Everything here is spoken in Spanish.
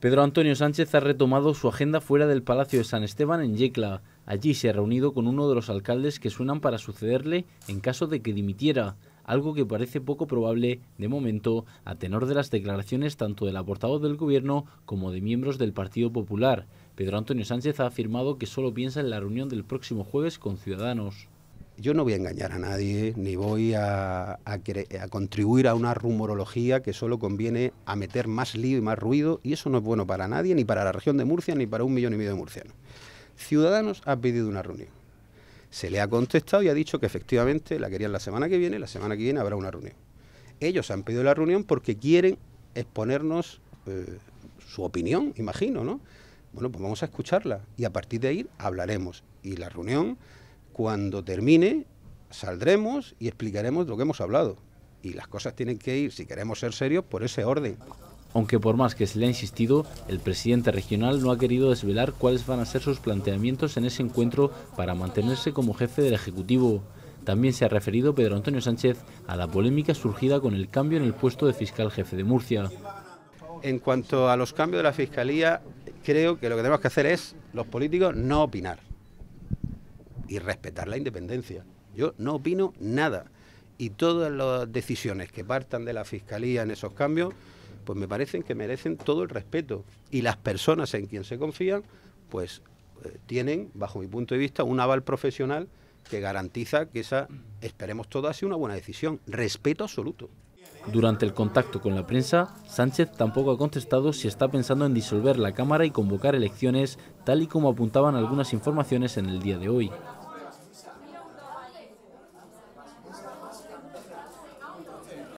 Pedro Antonio Sánchez ha retomado su agenda fuera del Palacio de San Esteban en Yecla. Allí se ha reunido con uno de los alcaldes que suenan para sucederle en caso de que dimitiera, algo que parece poco probable de momento a tenor de las declaraciones tanto del aportado del Gobierno como de miembros del Partido Popular. Pedro Antonio Sánchez ha afirmado que solo piensa en la reunión del próximo jueves con Ciudadanos yo no voy a engañar a nadie, ni voy a, contribuir a una rumorología que solo conviene a meter más lío y más ruido, y eso no es bueno para nadie, ni para la región de Murcia, ni para un millón y medio de murcianos. Ciudadanos ha pedido una reunión. Se le ha contestado y ha dicho que efectivamente la querían la semana que viene, la semana que viene habrá una reunión. Ellos han pedido la reunión porque quieren exponernos eh, su opinión, imagino, ¿no? Bueno, pues vamos a escucharla y a partir de ahí hablaremos. Y la reunión cuando termine, saldremos y explicaremos lo que hemos hablado. Y las cosas tienen que ir, si queremos ser serios, por ese orden. Aunque por más que se le ha insistido, el presidente regional no ha querido desvelar cuáles van a ser sus planteamientos en ese encuentro para mantenerse como jefe del Ejecutivo. También se ha referido Pedro Antonio Sánchez a la polémica surgida con el cambio en el puesto de fiscal jefe de Murcia. En cuanto a los cambios de la Fiscalía, creo que lo que tenemos que hacer es, los políticos, no opinar y respetar la independencia. Yo no opino nada. Y todas las decisiones que partan de la Fiscalía en esos cambios, pues me parecen que merecen todo el respeto. Y las personas en quien se confían, pues eh, tienen, bajo mi punto de vista, un aval profesional que garantiza que esa, esperemos todas, sea una buena decisión. Respeto absoluto. Durante el contacto con la prensa, Sánchez tampoco ha contestado si está pensando en disolver la Cámara y convocar elecciones, tal y como apuntaban algunas informaciones en el día de hoy.